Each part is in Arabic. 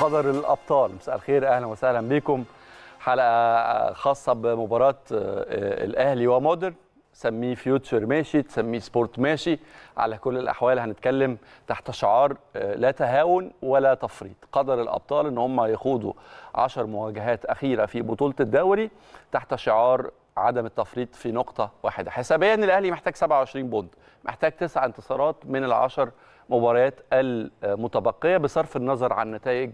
قدر الابطال مساء الخير اهلا وسهلا بكم حلقه خاصه بمباراه آه، الاهلي ومودرن سميه فيوتشر ماشي تسميه سبورت ماشي على كل الاحوال هنتكلم تحت شعار آه، لا تهاون ولا تفريط قدر الابطال ان هم يخوضوا 10 مواجهات اخيره في بطوله الدوري تحت شعار عدم التفريط في نقطه واحده حسابيا الاهلي محتاج 27 بوند محتاج 9 انتصارات من العشر مباريات المتبقيه بصرف النظر عن نتائج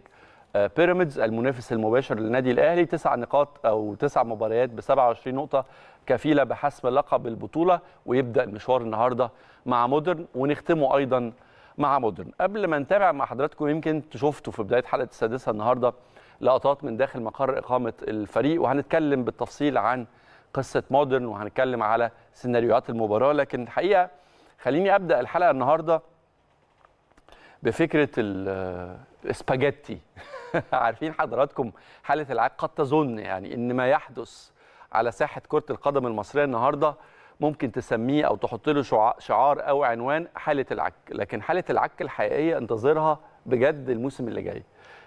بيراميدز المنافس المباشر للنادي الاهلي تسع نقاط او تسع مباريات ب 27 نقطه كفيله بحسم لقب البطوله ويبدا المشوار النهارده مع مودرن ونختمه ايضا مع مودرن قبل ما نتابع مع حضراتكم يمكن شفتوا في بدايه حلقه السادسه النهارده لقطات من داخل مقر اقامه الفريق وهنتكلم بالتفصيل عن قصه مودرن وهنتكلم على سيناريوهات المباراه لكن الحقيقه خليني ابدا الحلقه النهارده بفكره الاسباجيتي آه، عارفين حضراتكم حاله العاب قد تظن يعني ان ما يحدث على ساحه كره القدم المصريه النهارده ممكن تسميه او تحط له شعار او عنوان حاله العك لكن حاله العك الحقيقيه انتظرها بجد الموسم اللي جاي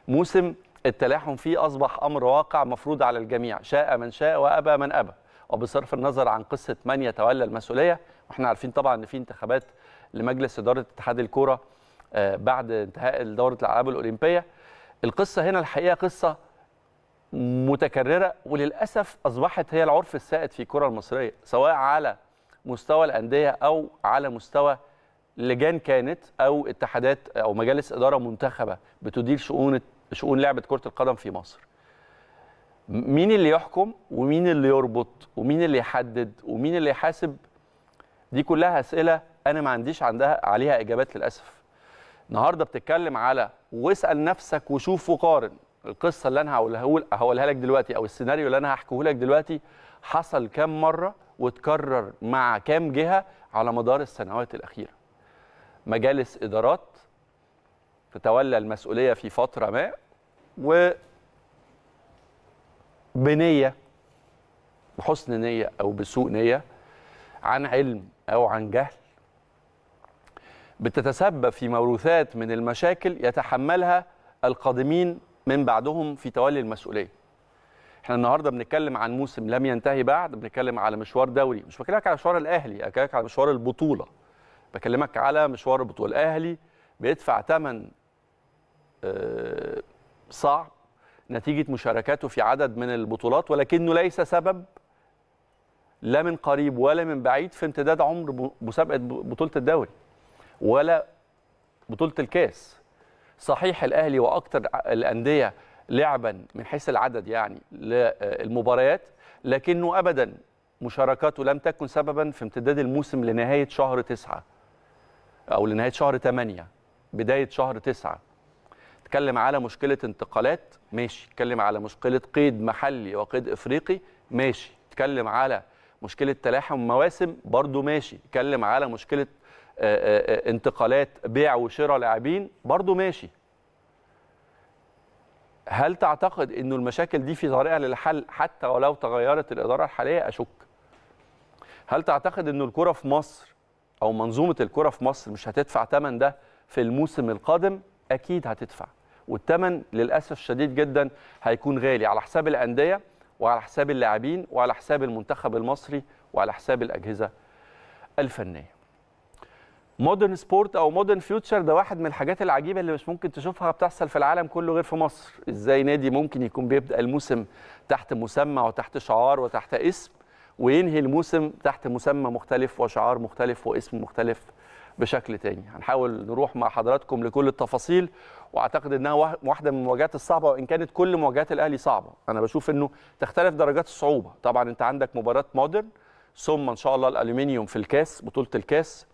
موسم التلاحم فيه اصبح امر واقع مفروض على الجميع شاء من شاء وابى من ابى وبصرف النظر عن قصه من يتولى المسؤوليه واحنا عارفين طبعا ان في انتخابات لمجلس اداره اتحاد الكوره آه، بعد انتهاء دوره الالعاب الاولمبيه القصه هنا الحقيقه قصه متكرره وللاسف اصبحت هي العرف السائد في الكره المصريه سواء على مستوى الانديه او على مستوى لجان كانت او اتحادات او مجالس اداره منتخبه بتدير شؤون شؤون لعبه كره القدم في مصر. مين اللي يحكم ومين اللي يربط ومين اللي يحدد ومين اللي يحاسب دي كلها اسئله انا ما عنديش عندها عليها اجابات للاسف. النهارده بتتكلم على واسال نفسك وشوف وقارن القصه اللي انا هقولها هقولها لك دلوقتي او السيناريو اللي انا هحكيه لك دلوقتي حصل كام مره وتكرر مع كام جهه على مدار السنوات الاخيره مجالس ادارات تتولى المسؤوليه في فتره ما و بنيه بحسن نيه او بسوء نيه عن علم او عن جهل بتتسبب في موروثات من المشاكل يتحملها القادمين من بعدهم في تولي المسؤوليه. احنا النهارده بنتكلم عن موسم لم ينتهي بعد، بنتكلم على مشوار دوري، مش بكلمك على مشوار الاهلي، بكلمك على مشوار البطوله. بكلمك على مشوار البطوله، الاهلي بيدفع ثمن آه، صعب نتيجه مشاركاته في عدد من البطولات ولكنه ليس سبب لا من قريب ولا من بعيد في امتداد عمر مسابقه بطوله الدوري. ولا بطوله الكاس صحيح الاهلي واكثر الانديه لعبا من حيث العدد يعني للمباريات لكنه ابدا مشاركاته لم تكن سببا في امتداد الموسم لنهايه شهر تسعه او لنهايه شهر 8 بدايه شهر 9 اتكلم على مشكله انتقالات ماشي اتكلم على مشكله قيد محلي وقيد افريقي ماشي اتكلم على مشكله تلاحم مواسم برضو ماشي اتكلم على مشكله آه، آه، آه، انتقالات بيع وشراء لاعبين برضه ماشي هل تعتقد انه المشاكل دي في طريقها للحل حتى ولو تغيرت الاداره الحاليه اشك هل تعتقد انه الكره في مصر او منظومه الكره في مصر مش هتدفع ثمن ده في الموسم القادم اكيد هتدفع والثمن للاسف شديد جدا هيكون غالي على حساب الانديه وعلى حساب اللاعبين وعلى حساب المنتخب المصري وعلى حساب الاجهزه الفنيه مودرن سبورت او مودرن فيوتشر ده واحد من الحاجات العجيبه اللي مش ممكن تشوفها بتحصل في العالم كله غير في مصر ازاي نادي ممكن يكون بيبدا الموسم تحت مسمى وتحت شعار وتحت اسم وينهي الموسم تحت مسمى مختلف وشعار مختلف واسم مختلف بشكل تاني هنحاول نروح مع حضراتكم لكل التفاصيل واعتقد انها واحده من المواجهات الصعبه وان كانت كل مواجهات الاهلي صعبه انا بشوف انه تختلف درجات الصعوبه طبعا انت عندك مباراه مودرن ثم ان شاء الله الالومنيوم في الكاس بطوله الكاس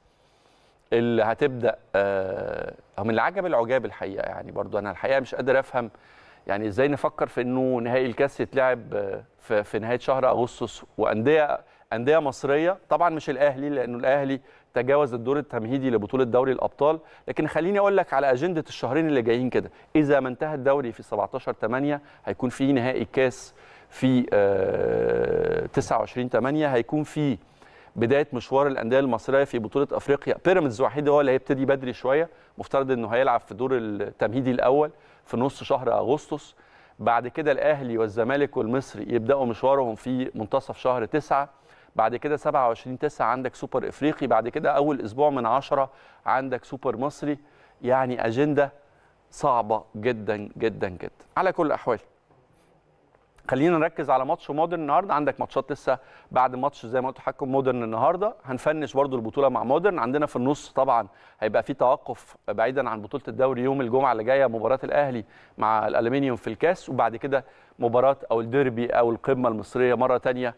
اللي هتبدا آه، من العجب العجاب الحقيقه يعني برضو انا الحقيقه مش قادر افهم يعني ازاي نفكر في انه نهائي الكاس يتلعب آه، في, في نهايه شهر اغسطس وانديه انديه مصريه طبعا مش الاهلي لانه الاهلي تجاوز الدور التمهيدي لبطوله دوري الابطال لكن خليني اقول لك على اجنده الشهرين اللي جايين كده اذا ما انتهى الدوري في 17 8 هيكون في نهائي كاس في 29 آه، 8 هيكون في بدايه مشوار الانديه المصريه في بطوله افريقيا بيراميدز وحيد هو اللي هيبتدي بدري شويه مفترض انه هيلعب في دور التمهيدي الاول في نص شهر اغسطس بعد كده الاهلي والزمالك والمصري يبداوا مشوارهم في منتصف شهر تسعة بعد كده 27 9 عندك سوبر افريقي بعد كده اول اسبوع من 10 عندك سوبر مصري يعني اجنده صعبه جدا جدا جدا على كل الاحوال خلينا نركز على ماتش مودرن النهارده عندك ماتشات لسه بعد ماتش زي ما قلت حكم مودرن النهارده هنفنش برده البطوله مع مودرن عندنا في النص طبعا هيبقى في توقف بعيدا عن بطوله الدوري يوم الجمعه اللي جايه مباراه الاهلي مع الالومنيوم في الكاس وبعد كده مباراه او الديربي او القمه المصريه مره ثانيه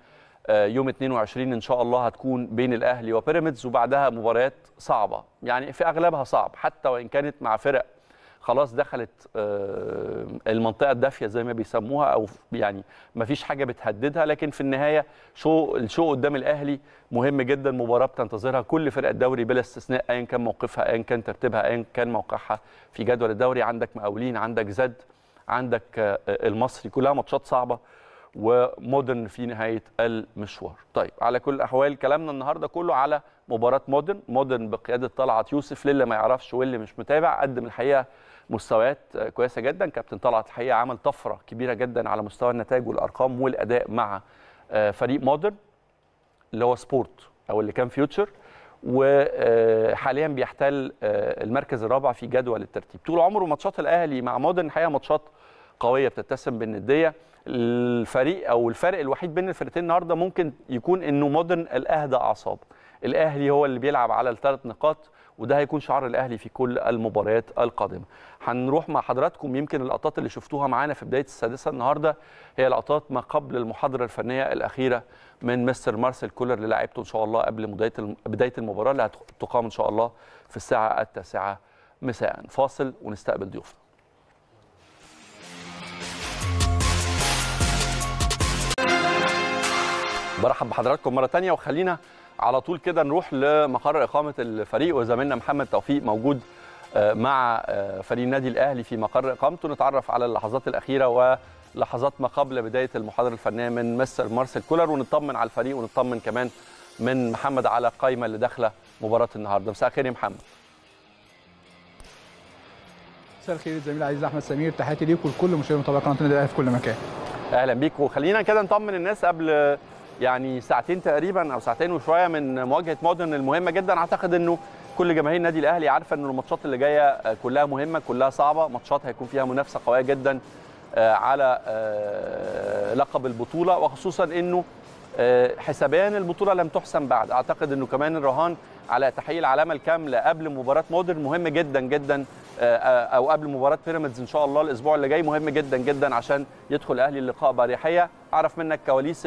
آه، يوم 22 ان شاء الله هتكون بين الاهلي وبيراميدز وبعدها مباريات صعبه يعني في اغلبها صعب حتى وان كانت مع فرق خلاص دخلت آه، المنطقه الدافيه زي ما بيسموها او يعني ما فيش حاجه بتهددها لكن في النهايه شو الشو قدام الاهلي مهم جدا مباراه بتنتظرها كل فرق الدوري بلا استثناء ايا كان موقفها ايا كان ترتيبها ايا كان موقعها في جدول الدوري عندك مقاولين عندك زد عندك آه، آه، المصري كلها ماتشات صعبه ومودرن في نهايه المشوار. طيب على كل الاحوال كلامنا النهارده كله على مباراه مودرن، مودرن بقياده طلعت يوسف للي ما يعرفش واللي مش متابع قدم الحقيقه مستويات كويسه جدا كابتن طلعت الحقيقه عمل طفره كبيره جدا على مستوى النتائج والارقام والاداء مع آه، فريق مودرن اللي هو سبورت او اللي كان فيوتشر وحاليا آه، بيحتل آه، المركز الرابع في جدول الترتيب طول عمره ماتشات الاهلي مع مودرن الحقيقه ماتشات قويه بتتسم بالنديه الفريق او الفرق الوحيد بين الفرقتين النهارده ممكن يكون انه مودرن الاهدى اعصاب الاهلي هو اللي بيلعب على الثلاث نقاط وده هيكون شعار الاهلي في كل المباريات القادمه هنروح مع حضراتكم يمكن اللقطات اللي شفتوها معانا في بدايه السادسه النهارده هي لقطات ما قبل المحاضره الفنيه الاخيره من مستر مارسيل كولر للاعيبته ان شاء الله قبل بدايه بدايه المباراه اللي هتقام ان شاء الله في الساعه التاسعه مساء فاصل ونستقبل ضيوفنا برحب بحضراتكم مره ثانيه وخلينا على طول كده نروح لمقر اقامه الفريق وزميلنا محمد توفيق موجود آه، مع آه، فريق النادي الاهلي في مقر اقامته نتعرف على اللحظات الاخيره ولحظات ما قبل بدايه المحاضره الفنيه من مستر مارسيل كولر ونطمن على الفريق ونطمن كمان من محمد على القايمه اللي داخله مباراه النهارده مساء الخير يا محمد مساء الخير الزميل العزيز احمد سمير تحياتي ليك ولكل مشاهدي متابعه قناه النادي الاهلي في كل مكان اهلا بيك وخلينا كده نطمن الناس قبل يعني ساعتين تقريبا او ساعتين وشويه من مواجهه مودرن المهمه جدا اعتقد انه كل جماهير النادي الاهلي عارفه ان الماتشات اللي جايه آه، كلها مهمه كلها صعبه ماتشات هيكون فيها منافسه قويه جدا آه، على آه، لقب البطوله وخصوصا انه حسابيا البطوله لم تحسم بعد اعتقد انه كمان الرهان على تحقيق العلامه الكامله قبل مباراه مودرن مهم جدا جدا او قبل مباراه بيراميدز ان شاء الله الاسبوع اللي جاي مهم جدا جدا عشان يدخل الاهلي اللقاء باريحيه اعرف منك كواليس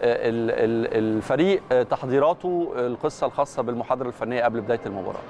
آه، الفريق آه، تحضيراته آه، القصه الخاصه بالمحاضره الفنيه قبل بدايه المباراه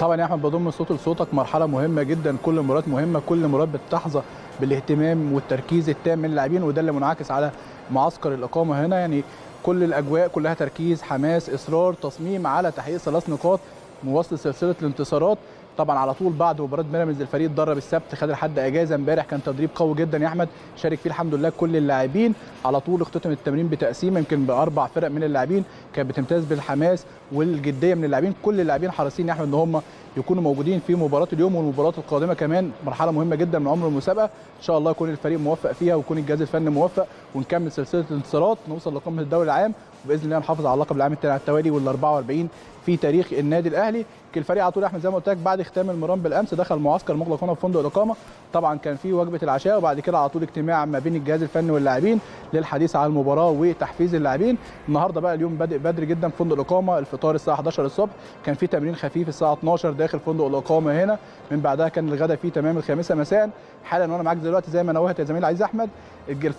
طبعا يا احمد بضم صوت لصوتك مرحله مهمه جدا كل المباريات مهمه كل مباراه بتحظى بالاهتمام والتركيز التام من اللاعبين وده اللي منعكس على معسكر الاقامه هنا يعني كل الاجواء كلها تركيز حماس اصرار تصميم على تحقيق ثلاث نقاط مواصله سلسله الانتصارات طبعا على طول بعد مباراه بيراميدز الفريق اتدرب السبت خد الحد اجازه امبارح كان تدريب قوي جدا يا احمد شارك فيه الحمد لله كل اللاعبين على طول اختتم التمرين بتقسيمه يمكن باربع فرق من اللاعبين كانت بتمتاز بالحماس والجديه من اللاعبين كل اللاعبين حريصين يا احمد ان هم يكونوا موجودين في مباراه اليوم والمباراه القادمه كمان مرحله مهمه جدا من عمر المسابقه ان شاء الله يكون الفريق موفق فيها ويكون الجهاز الفني موفق ونكمل سلسله الانتصارات نوصل لقمه الدوري العام وباذن الله نحافظ على اللقب العام التاني على التوالي وال 44 في تاريخ النادي الاهلي الفريق على طول احمد زي ما قلت لك بعد ختام المران بالامس دخل معسكر مغلق هنا في فندق الاقامه طبعا كان في وجبه العشاء وبعد كده على طول اجتماع ما بين الجهاز الفني واللاعبين للحديث عن المباراه وتحفيز اللاعبين النهارده بقى اليوم بادئ بدري جدا في فندق الاقامه الفطار الساعه 11 الصبح كان في تمرين خفيف الساعه 12 داخل فندق الاقامه هنا من بعدها كان الغداء فيه تمام الخامسه مساء حالا وانا معاك دلوقتي زي ما نوهت يا زميلي عايز احمد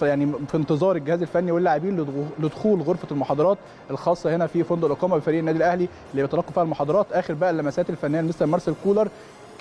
يعني في انتظار الجهاز الفني واللاعبين لدخول غرفه المحاضرات الخاصه هنا في فندق الاقامه بفريق النادي الاهلي اللي بيتلقوا فيها المحاضرات اخر بقى اللمسات الفنيه لمستر مارسيل كولر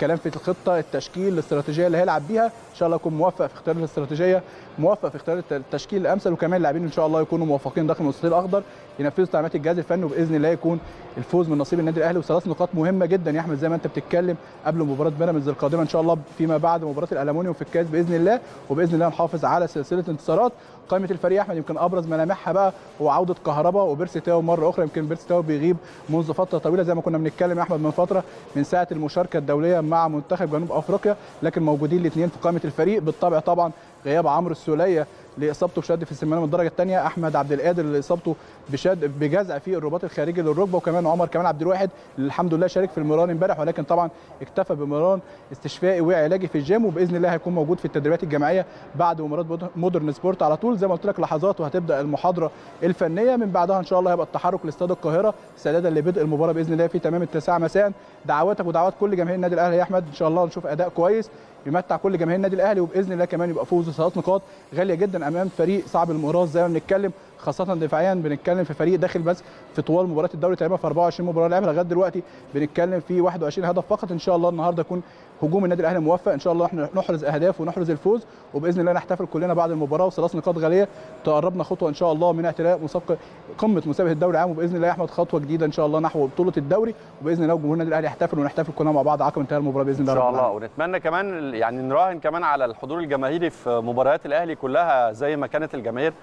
كلام في الخطه التشكيل الاستراتيجيه اللي هيلعب بيها ان شاء الله يكون موفق في اختيار الاستراتيجيه موفق في اختيار التشكيل الامثل وكمان اللاعبين ان شاء الله يكونوا موفقين داخل المستطيل الاخضر ينفذوا تعليمات الجهاز الفني وباذن الله يكون الفوز من نصيب النادي الاهلي وثلاث نقاط مهمه جدا يا احمد زي ما انت بتتكلم قبل مباراه بيراميدز القادمه ان شاء الله فيما بعد مباراه الالومنيوم في الكاس باذن الله وباذن الله نحافظ على سلسله انتصارات قائمه الفريق احمد يمكن ابرز ملامحها بقى هو عوده كهربا وبيرسي تاو مره اخرى يمكن بيرسي تاو بيغيب منذ فتره طويله زي ما كنا بنتكلم احمد من فتره من ساعه المشاركه الدوليه مع منتخب جنوب افريقيا لكن موجودين الاثنين في قائمه الفريق بالطبع طبعا غياب عمرو السوليه لاصابته بشد في السمانه من الدرجه الثانيه احمد عبد القادر اللي اصابته بشد بجزع في الرباط الخارجي للركبه وكمان عمر كمان عبد الواحد اللي الحمد لله شارك في المران امبارح ولكن طبعا اكتفى بمران استشفائي وعلاجي في الجيم وباذن الله هيكون موجود في التدريبات الجماعيه بعد مباراه مودرن سبورت على طول زي ما قلت لك لحظات وهتبدا المحاضره الفنيه من بعدها ان شاء الله هيبقى التحرك لاستاد القاهره استعدادا لبدء المباراه باذن الله في تمام التاسعه مساء دعواتك ودعوات كل جماهير النادي الاهلي يا احمد ان شاء الله نشوف اداء كويس يمتع كل جماهير النادي الاهلي وباذن الله كمان يبقى فوز ثلاث نقاط غاليه جدا امام فريق صعب المراس زي ما بنتكلم خاصه دفاعيا بنتكلم في فريق داخل بس في طوال مباراه الدوري تقريبا في 24 مباراه لعبها لغايه دلوقتي بنتكلم في 21 هدف فقط ان شاء الله النهارده يكون هجوم النادي الاهلي موفق ان شاء الله احنا نحرز اهداف ونحرز الفوز وباذن الله نحتفل كلنا بعد المباراه وثلاث نقاط غاليه تقربنا خطوه ان شاء الله من اعتلاء مسابقه قمه مسابقه الدوري العام وباذن الله يا احمد خطوه جديده ان شاء الله نحو بطوله الدوري وباذن الله جمهور النادي الاهلي يحتفل ونحتفل كلنا مع بعض عقب انتهاء المباراه باذن الله ان شاء الله ونتمنى كمان يعني نراهن كمان على الحضور الجماهيري في مباريات الاهلي كلها زي ما كانت الجماهير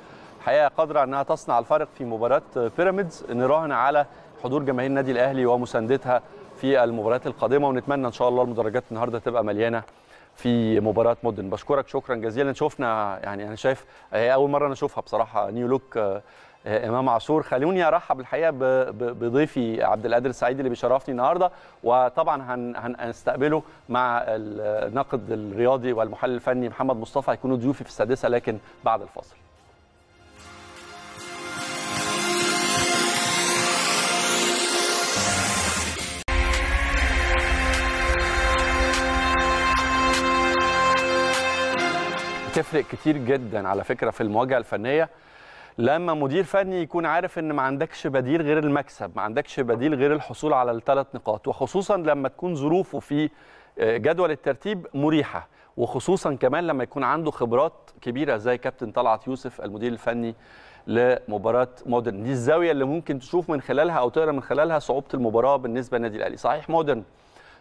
حقيقه قادره انها تصنع الفارق في مباراه بيراميدز نراهن على حضور جماهير النادي الاهلي ومساندتها في المباريات القادمه ونتمنى ان شاء الله المدرجات النهارده تبقى مليانه في مباراه مدن بشكرك شكرا جزيلا شفنا يعني انا شايف هي اول مره انا اشوفها بصراحه نيو لوك آه، آه، امام عاشور خلوني ارحب الحقيقه بضيفي عبد القادر السعيد اللي بيشرفني النهارده وطبعا هنستقبله مع الناقد الرياضي والمحلل الفني محمد مصطفى هيكونوا ضيوفي في السادسه لكن بعد الفاصل تفرق كتير جدا على فكره في المواجهه الفنيه لما مدير فني يكون عارف ان ما عندكش بديل غير المكسب ما عندكش بديل غير الحصول على الثلاث نقاط وخصوصا لما تكون ظروفه في آه، جدول الترتيب مريحه وخصوصا كمان لما يكون عنده خبرات كبيره زي كابتن طلعت يوسف المدير الفني لمباراه مودرن دي الزاويه اللي ممكن تشوف من خلالها او تقرا من خلالها صعوبه المباراه بالنسبه للنادي الاهلي صحيح مودرن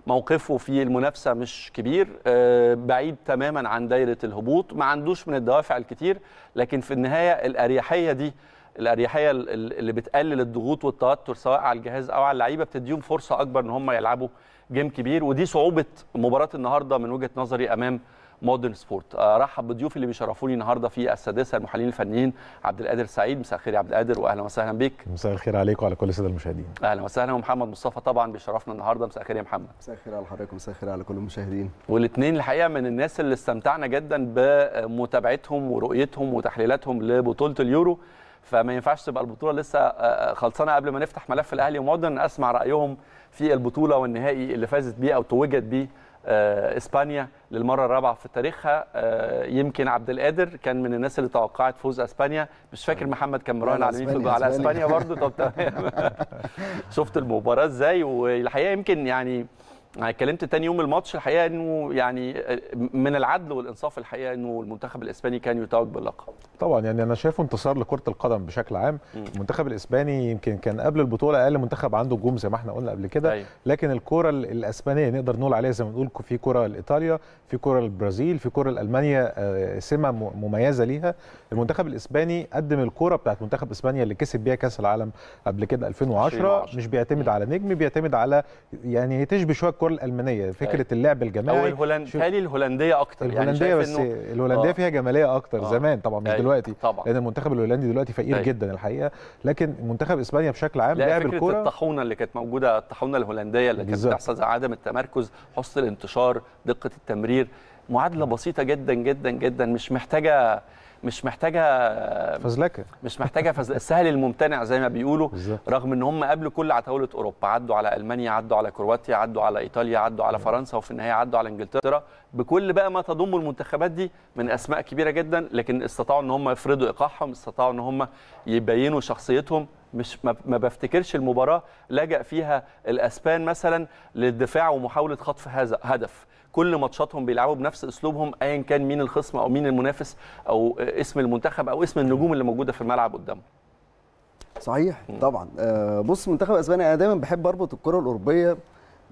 موقفه في المنافسه مش كبير آه، بعيد تماما عن دايره الهبوط ما عندوش من الدوافع الكتير لكن في النهايه الاريحيه دي الاريحيه اللي بتقلل الضغوط والتوتر سواء على الجهاز او على اللعيبه بتديهم فرصه اكبر ان هم يلعبوا جيم كبير ودي صعوبه مباراه النهارده من وجهه نظري امام مودرن سبورت ارحب بضيوفي اللي بيشرفوني النهارده في السادسه المحللين الفنيين عبد القادر سعيد مساء الخير يا عبد القادر واهلا وسهلا بك مساء الخير عليك وعلى كل الساده المشاهدين اهلا وسهلا ومحمد مصطفى طبعا بيشرفنا النهارده مساء الخير يا محمد مساء الخير على حضرتك ومساء الخير على كل المشاهدين والاثنين الحقيقه من الناس اللي استمتعنا جدا بمتابعتهم ورؤيتهم وتحليلاتهم لبطوله اليورو فما ينفعش تبقى البطوله لسه آه، آه، خلصانه قبل ما نفتح ملف الاهلي ومودرن اسمع رايهم في البطوله والنهائي اللي فازت بيه او توجت بيه آه، اسبانيا للمره الرابعه في تاريخها آه، يمكن عبد القادر كان من الناس اللي توقعت فوز اسبانيا مش فاكر محمد كان مراهن على مين في على اسبانيا برضه طب تمام شفت المباراه ازاي والحقيقه يمكن يعني انا اتكلمت تاني يوم الماتش الحقيقه انه يعني من العدل والانصاف الحقيقه انه المنتخب الاسباني كان يتوج باللقب. طبعا يعني انا شايفه انتصار لكره القدم بشكل عام، المنتخب الاسباني يمكن كان قبل البطوله اقل منتخب عنده جوم زي ما احنا قلنا قبل كده، أيوه. لكن الكره الاسبانيه نقدر نقول عليها زي ما بنقول في كره لايطاليا، في كره للبرازيل، في كره لالمانيا آه، سمه مميزه ليها، المنتخب الاسباني قدم الكره بتاعت منتخب اسبانيا اللي كسب بيها كاس العالم قبل كده 2010 مش بيعتمد على نجم بيعتمد على يعني تشبه شويه الكره الالمانيه طيب. فكره اللعب الجماعي او الهولند تالي الهولنديه اكتر يعني الهولنديه يعني بس إنه... الهولنديه آه. فيها جماليه اكتر آه. زمان طبعا مش أيوة، دلوقتي طبعا. لان المنتخب الهولندي دلوقتي فقير أي. طيب. جدا الحقيقه لكن منتخب اسبانيا بشكل عام لعب الكره فكره الطاحونه اللي كانت موجوده الطاحونه الهولنديه اللي كانت بتحصل عدم التمركز حسن الانتشار دقه التمرير معادله بسيطه جدا جدا جدا مش محتاجه مش محتاجه فزلكه مش محتاجه فزلكه السهل الممتنع زي ما بيقولوا بالزبط. رغم ان هم قبل كل عتاوله اوروبا عدوا على المانيا عدوا على كرواتيا عدوا على ايطاليا عدوا على فرنسا وفي النهايه عدوا على انجلترا بكل بقى ما تضم المنتخبات دي من اسماء كبيره جدا لكن استطاعوا ان هم يفرضوا ايقاعهم استطاعوا ان هم يبينوا شخصيتهم مش ما بفتكرش المباراه لجأ فيها الاسبان مثلا للدفاع ومحاوله خطف هذا هدف كل ماتشاتهم بيلعبوا بنفس اسلوبهم ايا كان مين الخصم او مين المنافس او اسم المنتخب او اسم النجوم اللي موجوده في الملعب قدامهم صحيح طبعا آه، بص منتخب اسبانيا انا دايما بحب اربط الكره الاوروبيه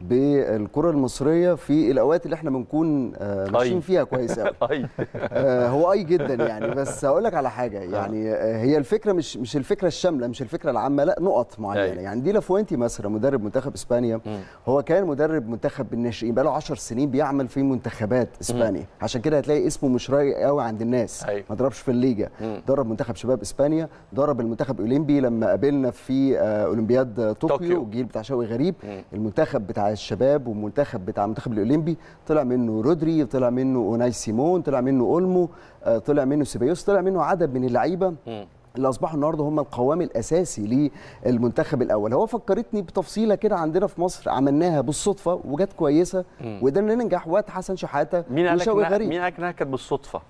بالكره المصريه في الاوقات اللي احنا بنكون آه، ماشيين فيها كويس قوي آه، هو اي جدا يعني بس هقول لك على حاجه يعني آه. هي الفكره مش مش الفكره الشامله مش الفكره العامه لا نقط معينه يعني دي لافوينتي مثلا مدرب منتخب اسبانيا هو كان مدرب منتخب الناشئين بقاله 10 سنين بيعمل في منتخبات اسبانيا عشان كده هتلاقي اسمه مش رايق قوي عند الناس ما ضربش في الليجا درب منتخب شباب اسبانيا درب المنتخب الاولمبي لما قابلنا في اولمبياد طوكيو الجيل بتاع شوقي غريب المنتخب بتاع الشباب ومنتخب بتاع المنتخب الاولمبي طلع منه رودري طلع منه اوناي سيمون طلع منه اولمو آه، طلع منه سيبايوس طلع منه عدد من اللعيبه اللي اصبحوا النهارده هم القوام الاساسي للمنتخب الاول هو فكرتني بتفصيله كده عندنا في مصر عملناها بالصدفه وجت كويسه وقدرنا ننجح وقت حسن شحاته مين قال لك مين قال لك انها كانت بالصدفه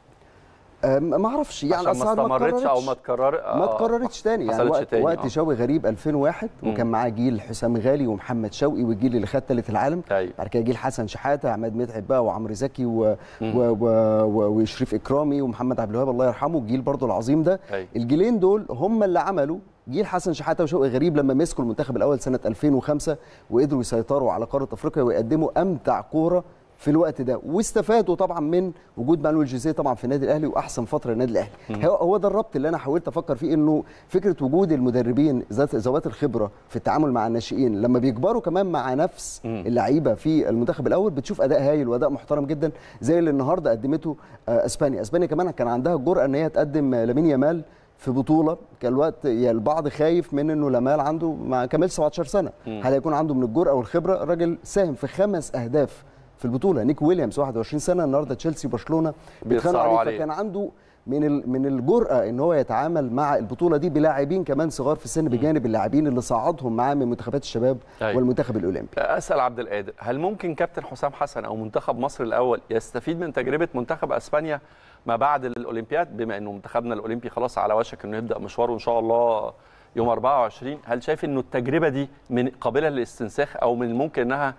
آه، ما اعرفش يعني عشان ما استمرتش او ما تكرر آه، ما تكررتش تاني يعني وقت, تاني. وقت آه. شوقي غريب 2001 مم. وكان معاه جيل حسام غالي ومحمد شوقي والجيل اللي خد ثالث العالم طيب. بعد كده جيل حسن شحاته عماد متعب بقى وعمرو زكي و... و... و... وشريف اكرامي ومحمد عبد الوهاب الله يرحمه الجيل برضه العظيم ده أيوه. الجيلين دول هم اللي عملوا جيل حسن شحاته وشوقي غريب لما مسكوا المنتخب الاول سنه 2005 وقدروا يسيطروا على قاره افريقيا ويقدموا امتع كوره في الوقت ده واستفادوا طبعا من وجود مانويل جوزيه طبعا في النادي الاهلي واحسن فتره للنادي الاهلي هو ده الربط اللي انا حاولت افكر فيه انه فكره وجود المدربين ذات ذوات الخبره في التعامل مع الناشئين لما بيكبروا كمان مع نفس اللعيبه في المنتخب الاول بتشوف اداء هايل واداء محترم جدا زي اللي النهارده قدمته آه، اسبانيا اسبانيا كمان كان عندها الجرأه ان هي تقدم لامين يامال في بطوله كان الوقت يعني البعض خايف من انه لامال عنده ما كملش 17 سنه هل هيكون عنده من الجرأه والخبره الراجل ساهم في خمس اهداف في البطوله نيك ويليامز 21 سنه النهارده تشيلسي وبرشلونه بيتخانقوا عليه, فكان عنده من من الجرأه ان هو يتعامل مع البطوله دي بلاعبين كمان صغار في السن بجانب اللاعبين اللي صعدهم معاه من منتخبات الشباب أيوة. والمنتخب الاولمبي. اسال عبد القادر هل ممكن كابتن حسام حسن او منتخب مصر الاول يستفيد من تجربه منتخب اسبانيا ما بعد الاولمبياد بما انه منتخبنا الاولمبي خلاص على وشك انه يبدا مشواره ان شاء الله يوم 24 هل شايف انه التجربه دي من قابله للاستنساخ او من ممكن انها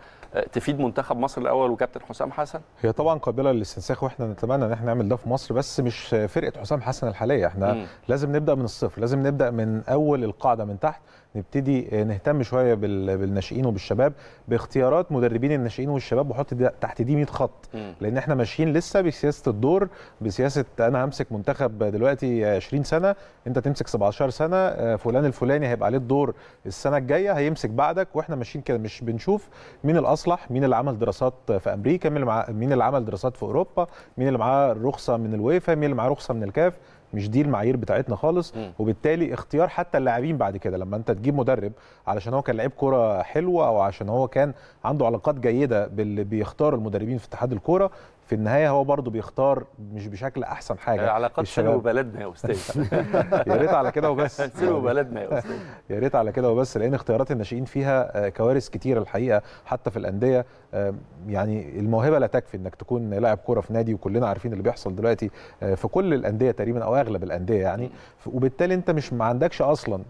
تفيد منتخب مصر الاول وكابتن حسام حسن هي طبعا قابله للاستنساخ واحنا نتمنى ان احنا نعمل ده في مصر بس مش فرقه حسام حسن الحاليه احنا م. لازم نبدا من الصفر لازم نبدا من اول القاعده من تحت نبتدي آه، نهتم شويه بالناشئين وبالشباب باختيارات مدربين الناشئين والشباب وحط تحت دي 100 خط لان احنا ماشيين لسه بسياسه الدور بسياسه انا همسك منتخب دلوقتي 20 سنه انت تمسك 17 سنه آه، فلان الفلاني هيبقى عليه الدور السنه الجايه هيمسك بعدك واحنا ماشيين كده مش بنشوف مين الاصلح مين اللي عمل دراسات في امريكا مين اللي مين اللي عمل دراسات في اوروبا مين اللي معاه رخصه من الويفا مين اللي معاه رخصه من الكاف مش دي المعايير بتاعتنا خالص م. وبالتالي اختيار حتى اللاعبين بعد كده لما انت تجيب مدرب علشان هو كان لعيب كوره حلوه او عشان هو كان عنده علاقات جيده باللي بيختار المدربين في اتحاد الكوره في النهايه هو برضه بيختار مش بشكل احسن حاجه علاقات سلو بلدنا يا استاذ يا ريت على كده وبس سلو بلدنا يا استاذ يا ريت على كده وبس لان اختيارات الناشئين فيها آه، كوارث كتير الحقيقه حتى في الانديه آه، يعني الموهبه لا تكفي انك تكون لاعب كوره في نادي وكلنا عارفين اللي بيحصل دلوقتي آه، في كل الانديه تقريبا او اغلب الانديه يعني وبالتالي انت مش ما عندكش اصلا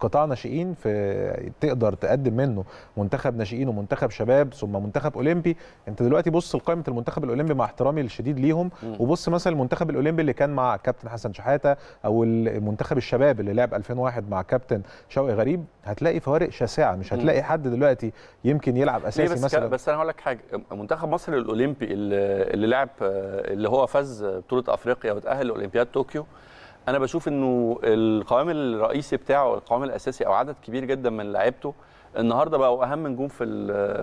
قطاع ناشئين في تقدر تقدم منه منتخب ناشئين ومنتخب شباب ثم منتخب اولمبي انت دلوقتي بص لقائمه المنتخب الاولمبي مع احترامي الشديد ليهم وبص مثلا المنتخب الاولمبي اللي كان مع كابتن حسن شحاته او المنتخب الشباب اللي لعب 2001 مع كابتن شوقي غريب هتلاقي فوارق شاسعه مش هتلاقي حد دلوقتي يمكن يلعب اساسي بس مثلا بس انا هقول لك حاجه منتخب مصر الاولمبي اللي لعب اللي هو فاز بطوله افريقيا وتاهل لاولمبياد طوكيو انا بشوف انه القوام الرئيسي بتاعه القوام الاساسي او عدد كبير جدا من لعيبته النهارده بقوا اهم نجوم في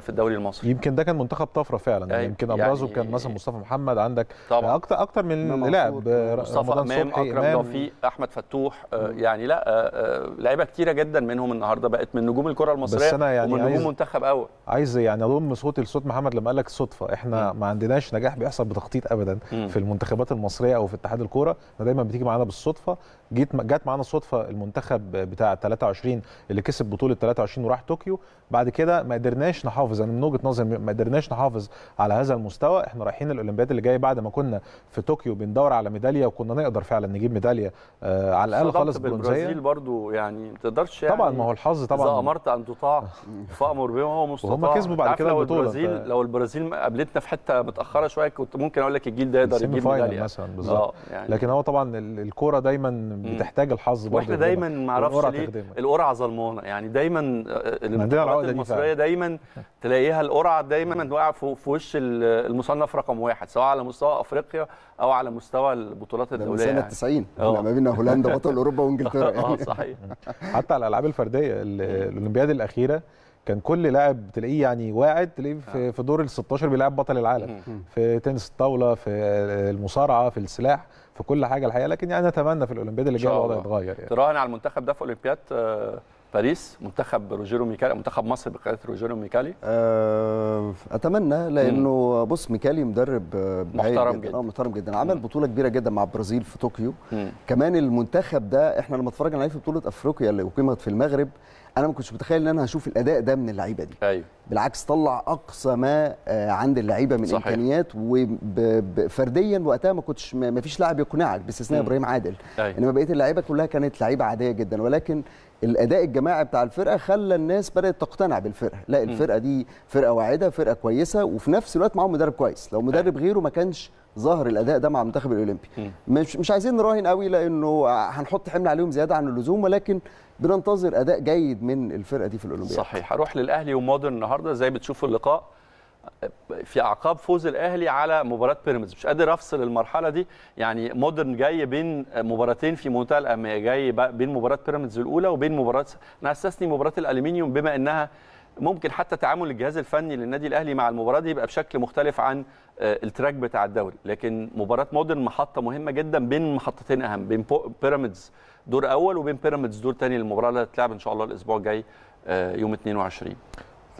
في الدوري المصري يمكن ده كان منتخب طفره فعلا يعني يمكن ابرزه يعني كان مثلا مصطفى محمد عندك طبعا اكتر اكتر من لاعب مصطفى امام اكرم توفيق احمد فتوح آه، يعني لا آه، آه، لعيبه كتيره جدا منهم النهارده بقت من نجوم الكره المصريه بس أنا يعني ومن نجوم منتخب اول عايز يعني اضم صوتي لصوت محمد لما قال لك صدفه احنا م. ما عندناش نجاح بيحصل بتخطيط ابدا م. في المنتخبات المصريه او في اتحاد الكوره دايما بتيجي معانا بالصدفه جيت جت معانا صدفه المنتخب بتاع 23 اللي كسب بطوله 23 وراح طوكيو بعد كده ما قدرناش نحافظ انا يعني من وجهه نظري ما قدرناش نحافظ على هذا المستوى احنا رايحين الاولمبياد اللي جايه بعد ما كنا في طوكيو بندور على ميداليه وكنا نقدر فعلا نجيب ميداليه آه على الاقل خالص برونزيه البرازيل برضو يعني ما تقدرش يعني طبعا ما هو الحظ طبعا اذا امرت ان تطاع فامر بما هو مستطاع وهم كسبوا بعد كده لو البرازيل لو البرازيل قابلتنا في حته متاخره شويه كنت ممكن اقول لك الجيل ده يقدر يجيب ميداليه مثلا آه، بالظبط يعني. لكن هو طبعا الكوره دايما بتحتاج الحظ برضه واحنا دايما ما اعرفش ليه القرعه ظلمانه يعني دايما آه، للبطولات المصريه دايما تلاقيها القرعه دايما واقعه في وش المصنف رقم واحد سواء على مستوى افريقيا او على مستوى البطولات الدوليه سنه يعني. 90 أه. ما بين هولندا بطل اوروبا وانجلترا يعني. اه صحيح حتى على الالعاب الفرديه الاولمبياد الاخيره كان كل لاعب تلاقيه يعني واعد تلاقيه في, آه. دور ال 16 بيلعب بطل العالم في تنس الطاوله في المصارعه في السلاح في كل حاجه الحقيقه لكن يعني نتمنى في الاولمبياد اللي جايه الوضع يتغير يعني. تراهن على المنتخب ده في اولمبياد آه، باريس منتخب روجيرو ميكالي منتخب مصر بقياده روجيرو ميكالي آه، اتمنى لانه بص ميكالي مدرب محترم جدا, جدا. اه محترم جدا عمل مم. بطوله كبيره جدا مع البرازيل في طوكيو مم. كمان المنتخب ده احنا لما اتفرجنا عليه في بطوله افريقيا اللي اقيمت في المغرب انا ما كنتش متخيل ان انا هشوف الاداء ده من اللعيبه دي أيوه. بالعكس طلع اقصى ما آه، عند اللعيبه من صحيح. امكانيات وفرديا وقتها ما كنتش ما فيش لاعب يقنعك باستثناء ابراهيم عادل أيوه. انما بقيه اللعيبه كلها كانت لعيبه عاديه جدا ولكن الاداء الجماعي بتاع الفرقه خلى الناس بدات تقتنع بالفرقه لا الفرقه دي فرقه واعده فرقه كويسه وفي نفس الوقت معاهم مدرب كويس لو مدرب آه. غيره ما كانش ظهر الاداء ده مع المنتخب الاولمبي مش مش عايزين نراهن قوي لانه هنحط حمل عليهم زياده عن اللزوم ولكن بننتظر اداء جيد من الفرقه دي في الاولمبياد صحيح هروح للاهلي وماضي النهارده زي بتشوفوا اللقاء في اعقاب فوز الاهلي على مباراه بيراميدز مش قادر افصل المرحله دي يعني مودرن جاي بين مباراتين في منتهى الاهميه جاي بين مباراه بيراميدز الاولى وبين مباراه انا اسسني مباراه الالومنيوم بما انها ممكن حتى تعامل الجهاز الفني للنادي الاهلي مع المباراه دي يبقى بشكل مختلف عن آه، التراك بتاع الدوري لكن مباراه مودرن محطه مهمه جدا بين محطتين اهم بين بيراميدز دور اول وبين بيراميدز دور ثاني المباراه اللي هتتلعب ان شاء الله الاسبوع الجاي آه، يوم 22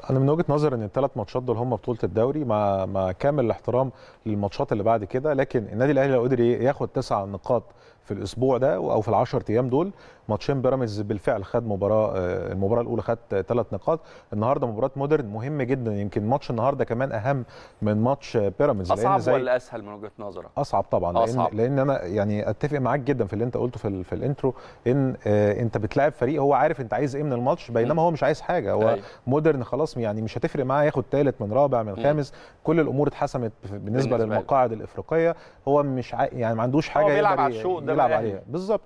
انا من وجهه نظري ان الثلاث ماتشات دول هم بطوله الدوري مع مع كامل الاحترام للماتشات اللي بعد كده لكن النادي الاهلي لو قدر ياخد تسع نقاط في الاسبوع ده او في ال 10 ايام دول ماتشين بيراميدز بالفعل خد مباراه آه، المباراه الاولى خد ثلاث نقاط النهارده مباراه مودرن مهم جدا يمكن ماتش النهارده كمان اهم من ماتش بيراميدز اصعب لأن زي ولا اسهل من وجهه نظرك اصعب طبعا أصعب. لان لان انا يعني اتفق معاك جدا في اللي انت قلته في, في الانترو ان آه انت بتلاعب فريق هو عارف انت عايز ايه من الماتش بينما هو مش عايز حاجه هو أيوة. مودرن خلاص يعني مش هتفرق معاه ياخد ثالث من رابع من خامس كل الامور اتحسمت بالنسبه للمقاعد الافريقيه هو مش ع... يعني ما عندوش حاجه يلعب على الشوط ده يلعب عليها بالظبط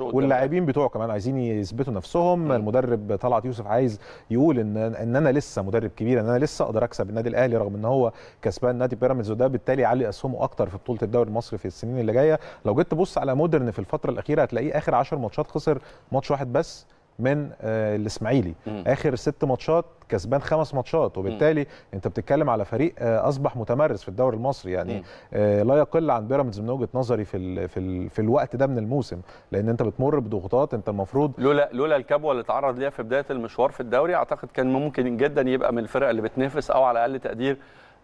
واللاعبين بتوعه كمان عايزين يثبتوا نفسهم المدرب طلعت يوسف عايز يقول ان ان انا لسه مدرب كبير ان انا لسه اقدر اكسب النادي الاهلي رغم ان هو كسبان نادي بيراميدز وده بالتالي يعلي اسهمه اكتر في بطوله الدوري المصري في السنين اللي جايه لو جيت تبص على مودرن في الفتره الاخيره هتلاقيه اخر 10 ماتشات خسر ماتش واحد بس من آه، الاسماعيلي اخر ست ماتشات كسبان خمس ماتشات وبالتالي م. انت بتتكلم على فريق آه، اصبح متمرس في الدوري المصري يعني آه لا يقل عن بيراميدز من وجهه نظري في في, في الوقت ده من الموسم لان انت بتمر بضغوطات انت المفروض لولا لولا الكبوه اللي اتعرض ليها في بدايه المشوار في الدوري اعتقد كان ممكن جدا يبقى من الفرق اللي بتنافس او على اقل تقدير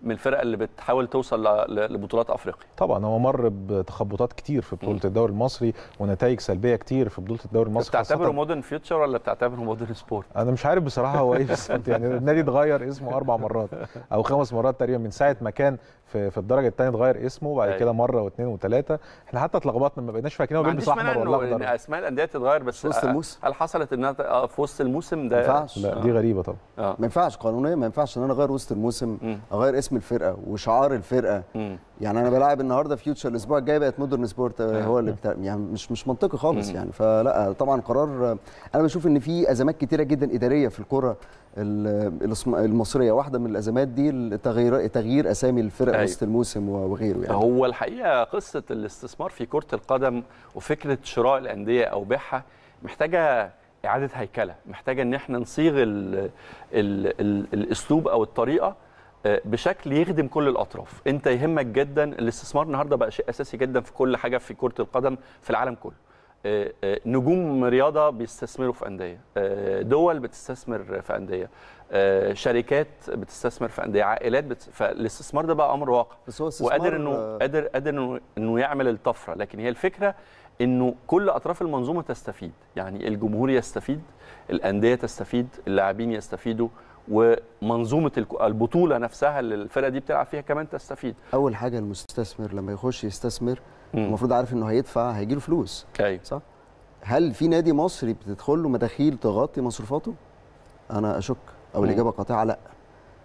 من الفرق اللي بتحاول توصل لبطولات افريقيا طبعا هو مر بتخبطات كتير في بطوله الدوري المصري ونتائج سلبيه كتير في بطوله الدوري المصري بتعتبره مودرن فيوتشر ولا بتعتبره مودرن سبورت انا مش عارف بصراحه هو ايه بس يعني النادي اتغير اسمه اربع مرات او خمس مرات تقريبا من ساعه ما كان في في الدرجه الثانيه اتغير اسمه وبعد أيوة. كده مره واثنين وثلاثه احنا حتى اتلخبطنا ما بقيناش فاكرين هو بيلبس احمر ولا اخضر اسماء الانديه تتغير بس في وسط آه، الموسم هل حصلت انها آه، في وسط الموسم ده ما ينفعش لا دي غريبه طبعا آه. ما ينفعش قانونيا ما ينفعش ان انا اغير وسط الموسم اغير اسم الفرقه وشعار الفرقه يعني انا بلاعب النهارده فيوتشر الاسبوع الجاي بقت مودرن سبورت هو اللي أيوة. بتاع يعني مش مش منطقي خالص يعني فلا طبعا قرار انا بشوف ان في ازمات كتيره جدا اداريه في الكره المصريه واحده من الازمات دي تغيير تغيير اسامي الفرق أيوة. وسط الموسم وغيره يعني هو الحقيقه قصه الاستثمار في كره القدم وفكره شراء الانديه او بيعها محتاجه اعاده هيكله محتاجه ان احنا نصيغ الـ الـ الـ الاسلوب او الطريقه بشكل يخدم كل الاطراف انت يهمك جدا الاستثمار النهارده بقى شيء اساسي جدا في كل حاجه في كره القدم في العالم كله آه، آه، نجوم رياضه بيستثمروا في انديه آه، دول بتستثمر في انديه شركات بتستثمر في انديه عائلات بت... فالاستثمار ده بقى امر واقع بس هو وقادر انه قادر قادر انه يعمل الطفره لكن هي الفكره انه كل اطراف المنظومه تستفيد يعني الجمهور يستفيد الانديه تستفيد اللاعبين يستفيدوا ومنظومه البطوله نفسها اللي الفرقه دي بتلعب فيها كمان تستفيد اول حاجه المستثمر لما يخش يستثمر المفروض عارف انه هيدفع هيجي له فلوس ايوه صح هل في نادي مصري بتدخل له مداخيل تغطي مصروفاته انا اشك او الاجابه قاطعه لا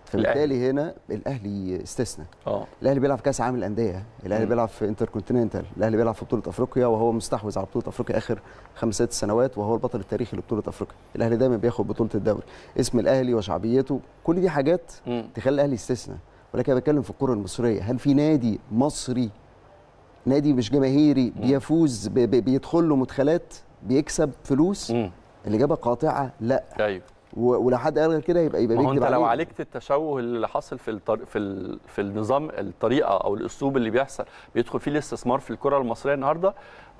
فبالتالي هنا الاهلي استثنى اه الاهلي بيلعب في كاس عالم الانديه الاهلي بيلعب في انتر كونتيننتال الاهلي بيلعب في بطوله افريقيا وهو مستحوذ على بطوله افريقيا اخر خمس ست سنوات وهو البطل التاريخي لبطوله افريقيا الاهلي دايما بياخد بطوله الدوري اسم الاهلي وشعبيته كل دي حاجات م. تخلي الاهلي استثنى ولكن انا بتكلم في الكره المصريه هل في نادي مصري نادي مش جماهيري بيفوز بيدخل له مدخلات بيكسب فلوس م. الاجابه قاطعه لا ايوه ولو حد قال كده يبقى يبقى بيكذب انت لو عالجت التشوه اللي حاصل في الطر... في ال... في النظام الطريقه او الاسلوب اللي بيحصل بيدخل فيه الاستثمار في الكره المصريه النهارده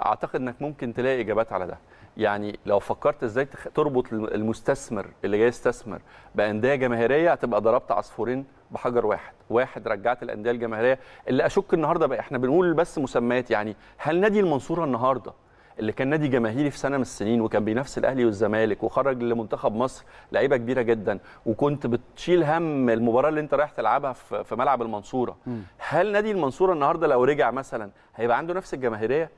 اعتقد انك ممكن تلاقي اجابات على ده يعني لو فكرت ازاي تربط المستثمر اللي جاي يستثمر بانديه جماهيريه هتبقى ضربت عصفورين بحجر واحد واحد رجعت الانديه الجماهيريه اللي اشك النهارده بقى احنا بنقول بس مسميات يعني هل نادي المنصوره النهارده اللي كان نادي جماهيري في سنه من السنين وكان بينافس الاهلي والزمالك وخرج لمنتخب مصر لعيبه كبيره جدا وكنت بتشيل هم المباراه اللي انت رايح تلعبها في ملعب المنصوره م. هل نادي المنصوره النهارده لو رجع مثلا هيبقى عنده نفس الجماهيريه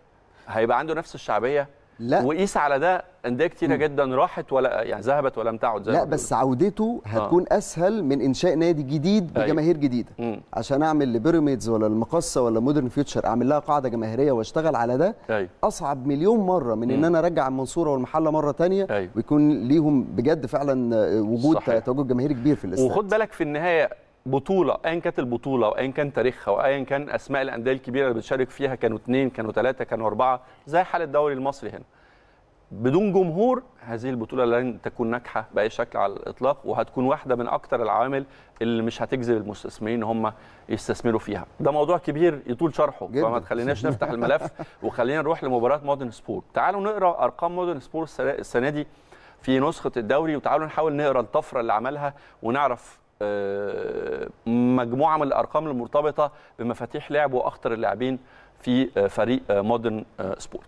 هيبقى عنده نفس الشعبيه لا وقيس على ده انديه كتيره م. جدا راحت ولا يعني ذهبت ولم تعد لا بس عودته هتكون آه. اسهل من انشاء نادي جديد أيوة. بجماهير جديده أي. عشان اعمل لبيراميدز ولا المقصه ولا مودرن فيوتشر اعمل لها قاعده جماهيريه واشتغل على ده أيوه. اصعب مليون مره من م. ان انا ارجع المنصوره والمحله مره ثانيه أيوه. ويكون ليهم بجد فعلا وجود صحيح. تواجد جماهيري كبير في الاستاد وخد بالك في النهايه بطوله ايا كانت البطوله وايا كان تاريخها وايا كان اسماء الانديه الكبيره اللي بتشارك فيها كانوا اثنين كانوا ثلاثه كانوا اربعه زي حال الدوري المصري هنا بدون جمهور هذه البطوله لن تكون ناجحه باي شكل على الاطلاق وهتكون واحده من اكثر العوامل اللي مش هتجذب المستثمرين هم يستثمروا فيها ده موضوع كبير يطول شرحه جدا. فما تخليناش نفتح الملف وخلينا نروح لمباراه مودرن سبورت تعالوا نقرا ارقام مودرن سبورت السنه دي في نسخه الدوري وتعالوا نحاول نقرا الطفره اللي عملها ونعرف آه، مجموعه من الارقام المرتبطه بمفاتيح لعب واخطر اللاعبين في آه، فريق آه، مودرن سبورت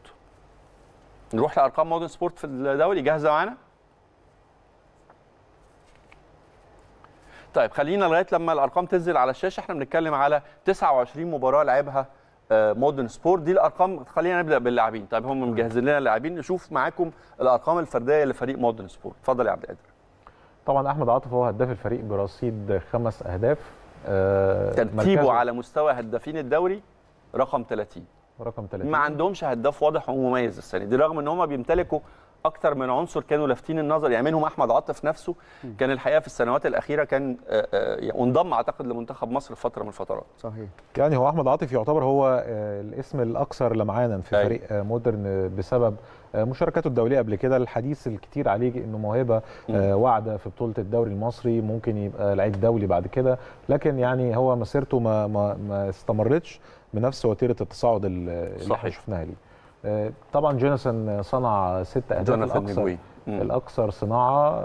نروح لارقام مودرن سبورت في الدوري جاهزه معانا طيب خلينا لغايه لما الارقام تنزل على الشاشه احنا بنتكلم على 29 مباراه لعبها مودرن سبورت دي الارقام خلينا نبدا باللاعبين طيب هم مجهزين لنا اللاعبين نشوف معاكم الارقام الفرديه لفريق مودرن سبورت اتفضل يا عبد القادر طبعا احمد عاطف هو هداف الفريق برصيد خمس اهداف آه ترتيبه على مستوى هدافين الدوري رقم 30 رقم 30 ما عندهمش هداف واضح ومميز السنه دي رغم ان هم بيمتلكوا اكتر من عنصر كانوا لافتين النظر يعني منهم احمد عاطف نفسه كان الحقيقه في السنوات الاخيره كان آه، آه، انضم اعتقد لمنتخب مصر في فتره من الفترات صحيح يعني هو احمد عاطف يعتبر هو آه، الاسم الاكثر لمعانا في أي. أيوة. فريق مودرن بسبب آه، مشاركاته الدوليه قبل كده الحديث الكتير عليه انه موهبه آه، واعده في بطوله الدوري المصري ممكن يبقى لعيب دولي بعد كده لكن يعني هو مسيرته ما ما, ما استمرتش بنفس وتيره التصاعد اللي احنا شفناها ليه آه، طبعا جوناثان صنع ست اهداف الاكثر الاكثر صناعه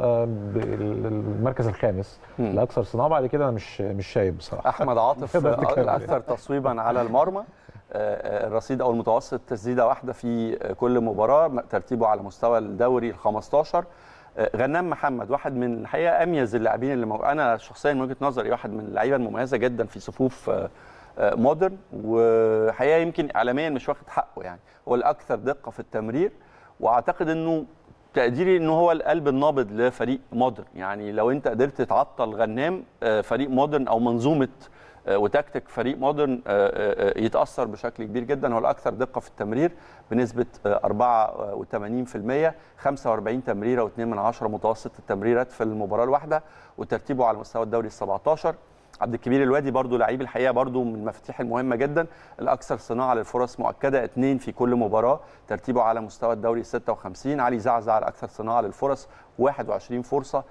المركز الخامس مم. الاكثر صناعه بعد كده انا مش مش شايب بصراحه احمد عاطف الاكثر تصويبا على المرمى آه، آه، الرصيد او المتوسط تسديده واحده في كل مباراه ترتيبه على مستوى الدوري ال 15 آه، غنام محمد واحد من الحقيقه اميز اللاعبين اللي مو... انا شخصيا من وجهه نظري واحد من اللعيبه المميزه جدا في صفوف مودرن وحقيقه يمكن اعلاميا مش واخد حقه يعني هو الاكثر دقه في التمرير واعتقد انه تقديري انه هو القلب النابض لفريق مودرن يعني لو انت قدرت تعطل غنام فريق مودرن او منظومه آه، وتكتيك فريق مودرن آه، آه، يتاثر بشكل كبير جدا هو الاكثر دقه في التمرير بنسبه 84% 45 تمريره و2 من 10 متوسط التمريرات في المباراه الواحده وترتيبه على مستوى الدوري ال 17 عبد الكبير الوادي برضو لعيب الحقيقه برضو من المفاتيح المهمه جدا الاكثر صناعه للفرص مؤكده اثنين في كل مباراه ترتيبه على مستوى الدوري 56 علي زعزع الاكثر صناعه للفرص 21 فرصه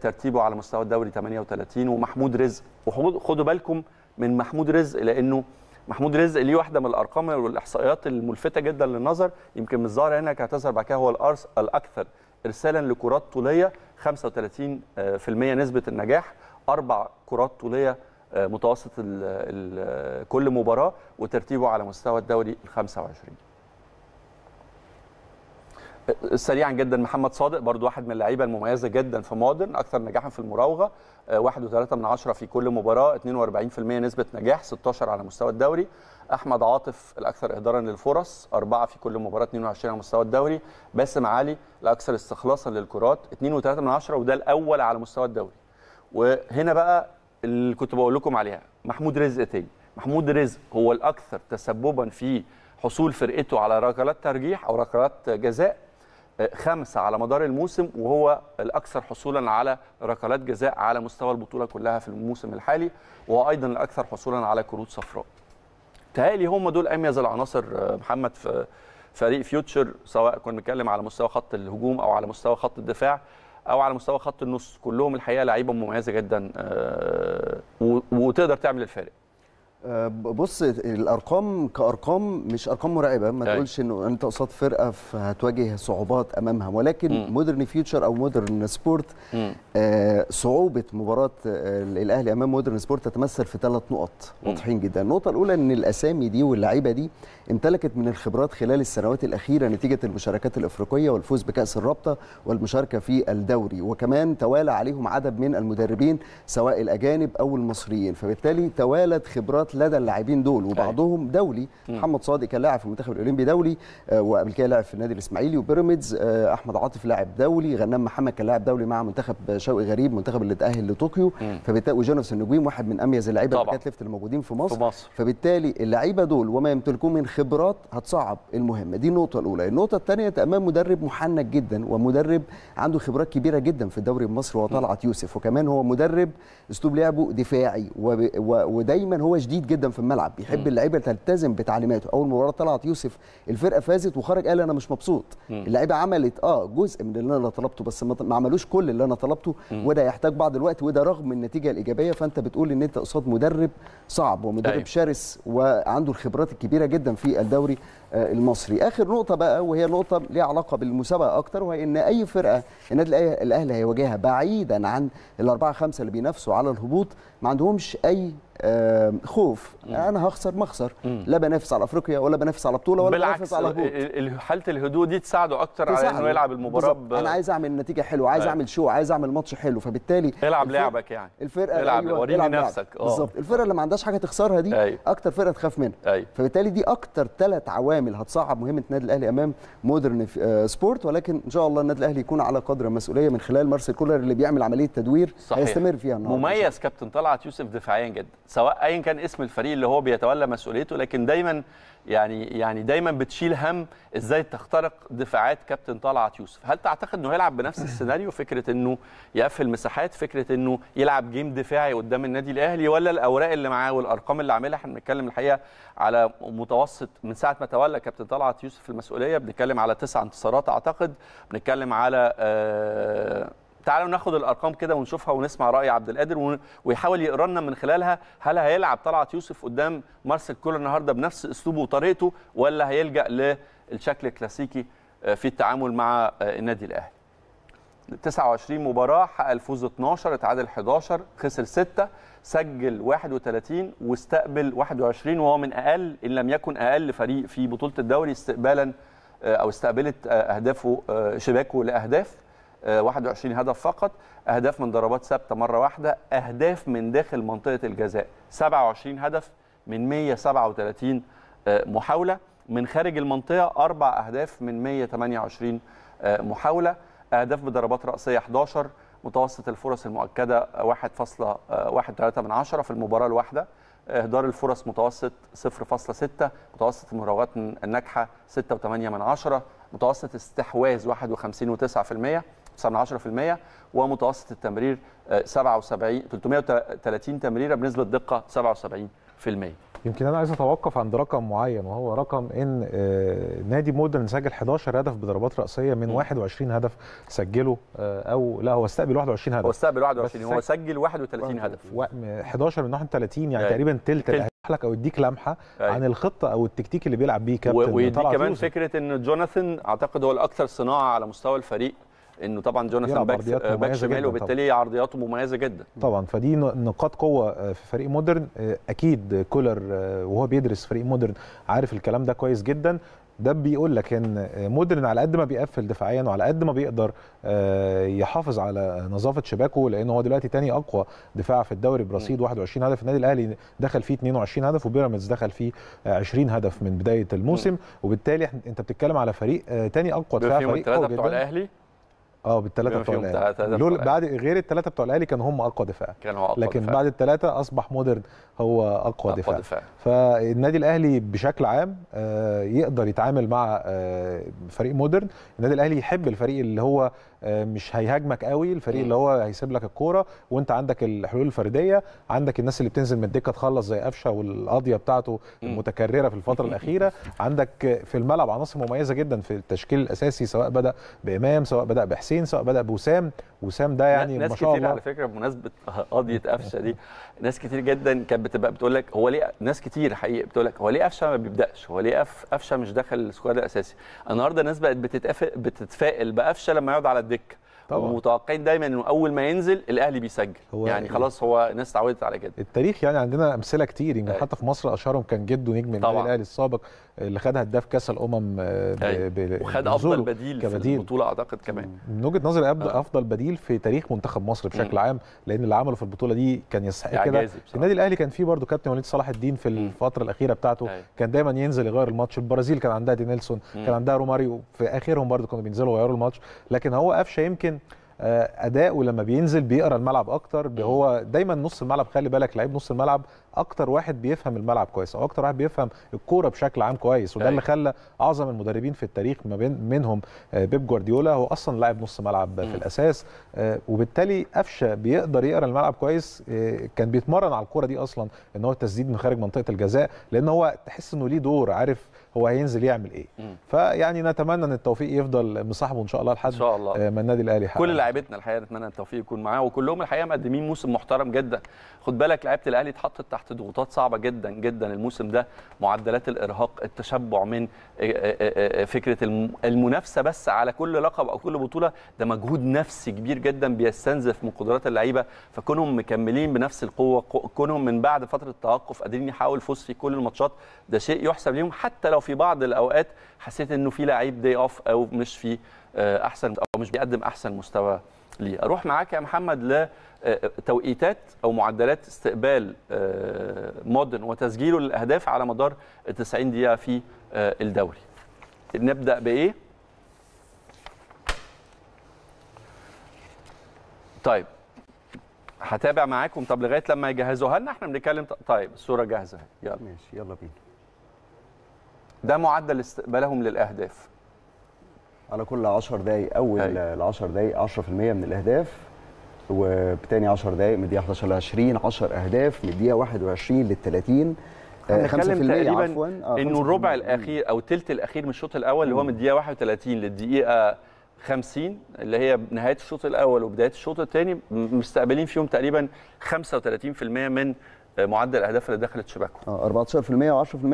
ترتيبه على مستوى الدوري 38 ومحمود رزق وخدوا بالكم من محمود رزق لانه محمود رزق ليه واحده من الارقام والاحصائيات الملفته جدا للنظر يمكن مش ظاهره هنا هتظهر بعد كده هو الارس الاكثر ارسالا لكرات طوليه 35% نسبه النجاح اربع كرات طوليه آه، متوسط كل مباراه وترتيبه على مستوى الدوري ال 25 سريعا جدا محمد صادق برضو واحد من اللعيبه المميزه جدا في مودرن اكثر نجاحا في المراوغه 1.3 آه، من عشرة في كل مباراه 42% نسبه نجاح 16 على مستوى الدوري احمد عاطف الاكثر اهدارا للفرص 4 في كل مباراه 22 على مستوى الدوري باسم علي الاكثر استخلاصا للكرات 2.3 من عشرة وده الاول على مستوى الدوري وهنا بقى اللي كنت بقول لكم عليها محمود رزق تاني محمود رزق هو الاكثر تسببا في حصول فرقته على ركلات ترجيح او ركلات جزاء خمسه على مدار الموسم وهو الاكثر حصولا على ركلات جزاء على مستوى البطوله كلها في الموسم الحالي وهو ايضا الاكثر حصولا على كروت صفراء. تهالي هم دول اميز العناصر آه، محمد في فريق فيوتشر سواء كنا بنتكلم على مستوى خط الهجوم او على مستوى خط الدفاع او على مستوى خط النص كلهم الحقيقه لعيبه مميزه جدا آه، وتقدر تعمل الفارق. آه، بص الارقام كارقام مش ارقام مرعبه ما أيوة. تقولش انه انت قصاد فرقه فهتواجه صعوبات امامها ولكن مودرن فيوتشر او مودرن سبورت آه صعوبه مباراه آه، الاهلي امام مودرن سبورت تتمثل في ثلاث نقط واضحين جدا النقطه الاولى ان الاسامي دي واللعيبه دي امتلكت من الخبرات خلال السنوات الاخيره نتيجه المشاركات الافريقيه والفوز بكاس الرابطه والمشاركه في الدوري وكمان توالى عليهم عدد من المدربين سواء الاجانب او المصريين فبالتالي توالت خبرات فقط لدى اللاعبين دول وبعضهم دولي محمد صادق كان لاعب في المنتخب الاولمبي دولي آه، وقبل كده لاعب في النادي الاسماعيلي وبيراميدز آه، احمد عاطف لاعب دولي غنام محمد كان لاعب دولي مع منتخب شوقي غريب منتخب اللي تاهل لطوكيو فبالتالي وجونس النجويم واحد من اميز اللعيبه الباكات ليفت الموجودين في مصر, في مصر. فبالتالي اللعيبه دول وما يمتلكون من خبرات هتصعب المهمه دي النقطه الاولى النقطه الثانيه امام مدرب محنك جدا ومدرب عنده خبرات كبيره جدا في الدوري المصري وطلعت يوسف وكمان هو مدرب اسلوب لعبه دفاعي ودايما هو شديد شديد جدا في الملعب بيحب اللعيبه تلتزم بتعليماته اول مباراه طلعت يوسف الفرقه فازت وخرج قال انا مش مبسوط اللعيبه عملت اه جزء من اللي انا طلبته بس ما عملوش كل اللي انا طلبته وده يحتاج بعض الوقت وده رغم النتيجه الايجابيه فانت بتقول ان انت قصاد مدرب صعب ومدرب أيوه. شرس وعنده الخبرات الكبيره جدا في الدوري آه، المصري اخر نقطه بقى وهي نقطه ليها علاقه بالمسابقه اكتر وهي ان اي فرقه النادي الاهلي هيواجهها بعيدا عن الاربعه خمسه اللي بينافسوا على الهبوط ما عندهمش اي خوف مم. انا هخسر ما اخسر لا بنافس على افريقيا ولا بنافس على بطوله ولا بنافس على هبوط حاله الهدوء دي تساعده اكتر على انه يلعب المباراه ب... انا عايز اعمل نتيجه حلوه عايز أيوة. اعمل شو عايز اعمل ماتش حلو فبالتالي العب الفرق... لعبك يعني الفرقه العب أيوة وريني يعني. نفسك آه. بالظبط الفرقه اللي ما عندهاش حاجه تخسرها دي أيوة. اكتر فرقه تخاف منها أيوة. فبالتالي دي اكتر ثلاث عوامل هتصعب مهمه النادي الاهلي امام مودرن آه، سبورت ولكن ان شاء الله النادي الاهلي يكون على قدر المسؤوليه من خلال مارسيل كولر اللي بيعمل عمليه تدوير هيستمر فيها النهارده مميز كابتن طلعت يوسف دفاعيا جدا سواء ايا كان اسم الفريق اللي هو بيتولى مسؤوليته لكن دايما يعني يعني دايما بتشيل هم ازاي تخترق دفاعات كابتن طلعت يوسف هل تعتقد انه هيلعب بنفس السيناريو فكره انه يقفل مساحات فكره انه يلعب جيم دفاعي قدام النادي الاهلي ولا الاوراق اللي معاه والارقام اللي عاملها احنا بنتكلم الحقيقه على متوسط من ساعه ما تولى كابتن طلعت يوسف المسؤوليه بنتكلم على تسع انتصارات اعتقد بنتكلم على آه تعالوا ناخد الارقام كده ونشوفها ونسمع راي عبد القادر ويحاول يقرا لنا من خلالها هل هيلعب طلعت يوسف قدام مارسيل كولر النهارده بنفس اسلوبه وطريقته ولا هيلجا للشكل الكلاسيكي آه، في التعامل مع آه، النادي الاهلي 29 مباراه حقق الفوز 12 اتعادل 11 خسر 6 سجل 31 واستقبل 21 وهو من اقل ان لم يكن اقل فريق في بطوله الدوري استقبالا آه، او استقبلت اهدافه شباكه لاهداف 21 آه، هدف فقط اهداف من ضربات ثابته مره واحده اهداف من داخل منطقه الجزاء 27 هدف من 137 آه، محاوله من خارج المنطقه اربع اهداف من 128 آه، محاوله اهداف بضربات راسيه 11 متوسط الفرص المؤكده 1.13 من 10 في المباراه الواحده اهدار الفرص متوسط 0.6 متوسط المراوغات الناجحه 6.8 من 10 متوسط استحواذ 51.9% 9 10% ومتوسط التمرير 77 آه، 330 تمريره بنسبه دقه 77% يمكن انا عايز اتوقف عند رقم معين وهو رقم ان آه، نادي مودرن سجل 11 هدف بضربات راسيه من 21 هدف سجله آه، او لا هو استقبل 21 هدف هو استقبل 21 هو سجل 31 هدف 11 من 31 يعني ثلث أيوة. تقريبا تلت لك او يديك لمحه أي. أيوة. عن الخطه او التكتيك اللي بيلعب بيه كابتن ويديك كمان فكره ان جوناثان اعتقد هو الاكثر صناعه على مستوى الفريق انه طبعا جوناثان آه، باك باك شمال وبالتالي عرضياته مميزه جدا طبعا فدي نقاط قوه آه، في فريق مودرن آه، اكيد كولر وهو بيدرس فريق مودرن عارف الكلام ده كويس جدا ده بيقول لك ان مودرن على قد ما بيقفل دفاعيا وعلى قد ما بيقدر يحافظ على نظافه شباكه لان هو دلوقتي تاني اقوى دفاع في الدوري برصيد 21 هدف النادي الاهلي دخل فيه 22 هدف وبيراميدز دخل فيه 20 هدف من بدايه الموسم وبالتالي انت بتتكلم على فريق تاني اقوى دفاع فريق قوي الاهلي اه بالثلاثه بتوع الاهلي دول بعد غير الثلاثه بتوع الاهلي كانوا هم اقوى دفاع كانوا اقوى لكن دفاع. بعد الثلاثه اصبح مودرن هو اقوى, أقوى دفاع. دفاع فالنادي الاهلي بشكل عام آه، يقدر يتعامل مع آه، فريق مودرن النادي الاهلي يحب الفريق اللي هو مش هيهاجمك قوي الفريق اللي هو هيسيب لك الكوره وانت عندك الحلول الفرديه عندك الناس اللي بتنزل من الدكه تخلص زي قفشه والقضيه بتاعته المتكرره في الفتره الاخيره عندك في الملعب عناصر مميزه جدا في التشكيل الاساسي سواء بدا بامام سواء بدا بحسين سواء بدا بوسام وسام ده يعني ما شاء الله ناس كتير على فكره بمناسبه قضيه قفشه دي ناس كتير جدا كانت بتبقى بتقول لك هو ليه ناس كتير حقيقي بتقول لك هو ليه قفشه ما بيبداش هو ليه قفشه مش دخل السكواد الاساسي النهارده الناس بقت بتتقفل بتتفائل بقفشه لما يقعد على الدكه طبعا ومتوقعين دايما انه اول ما ينزل الاهلي بيسجل هو يعني خلاص هو الناس اتعودت على كده التاريخ يعني عندنا امثله كتير يعني حتى في مصر اشهرهم كان جده نجم النادي الاهلي السابق اللي خد هداف كاس الامم آه، أيوة. ب... وخد افضل بديل كبديل. في البطوله اعتقد كمان من وجهه نظري آه. افضل بديل في تاريخ منتخب مصر بشكل عام لان اللي عمله في البطوله دي كان يستحق كده النادي الاهلي كان فيه برده كابتن وليد صلاح الدين في الفتره الاخيره بتاعته هي. أيوة. كان دايما ينزل يغير الماتش البرازيل كان عندها دي نيلسون كان عندها روماريو في اخرهم برده كانوا بينزلوا يغيروا الماتش لكن هو قفشه يمكن آه، اداؤه لما بينزل بيقرا الملعب اكتر هو دايما نص الملعب خلي بالك لعيب نص الملعب اكتر واحد بيفهم الملعب كويس او اكتر واحد بيفهم الكوره بشكل عام كويس وده اللي أيوه. خلى اعظم المدربين في التاريخ ما بين منهم آه، بيب جوارديولا هو اصلا لاعب نص ملعب في الاساس آه، وبالتالي قفشه بيقدر يقرا الملعب كويس كان بيتمرن على الكوره دي اصلا ان هو التسديد من خارج منطقه الجزاء لان هو تحس انه ليه دور عارف هو هينزل يعمل ايه فيعني نتمنى ان التوفيق يفضل مصاحبه ان شاء الله لحد شاء الله. آه، ما النادي الاهلي كل لاعيبتنا الحقيقه نتمنى التوفيق يكون معاه وكلهم الحقيقه مقدمين موسم محترم جدا خد بالك لعيبه الاهلي اتحطت تحت ضغوطات صعبه جدا جدا الموسم ده معدلات الارهاق التشبع من آه، آه، فكره المنافسه بس على كل لقب او كل بطوله ده مجهود نفسي كبير جدا بيستنزف من قدرات اللعيبه فكونهم مكملين بنفس القوه كونهم من بعد فتره التوقف قادرين يحاولوا فوز في كل الماتشات ده شيء يحسب ليهم حتى لو في في بعض الاوقات حسيت انه في لعيب دي اوف او مش في آه، احسن او مش بيقدم احسن مستوى لي اروح معاك يا محمد لتوقيتات آه، آه، او معدلات استقبال مودن وتسجيله للاهداف على مدار ال 90 دقيقه في الدوري نبدا بايه طيب هتابع معاكم طب لغايه لما يجهزوها لنا احنا بنتكلم طيب الصوره جاهزه يلا ماشي يلا بينا ده معدل استقبالهم للاهداف على كل 10 دقايق اول أيوة. ال 10 دقايق 10% من الاهداف وبتاني 10 دقايق من الدقيقه 11 ل 20 10 اهداف من الدقيقه 21 لل 30 هنتكلم تقريبا آه، انه الربع الاخير او الثلث الاخير من الشوط الاول اللي هو من الدقيقه 31 للدقيقه 50 اللي هي نهايه الشوط الاول وبدايه الشوط الثاني مستقبلين فيهم تقريبا 35% من معدل الاهداف اللي دخلت شباكه اه 14% و10%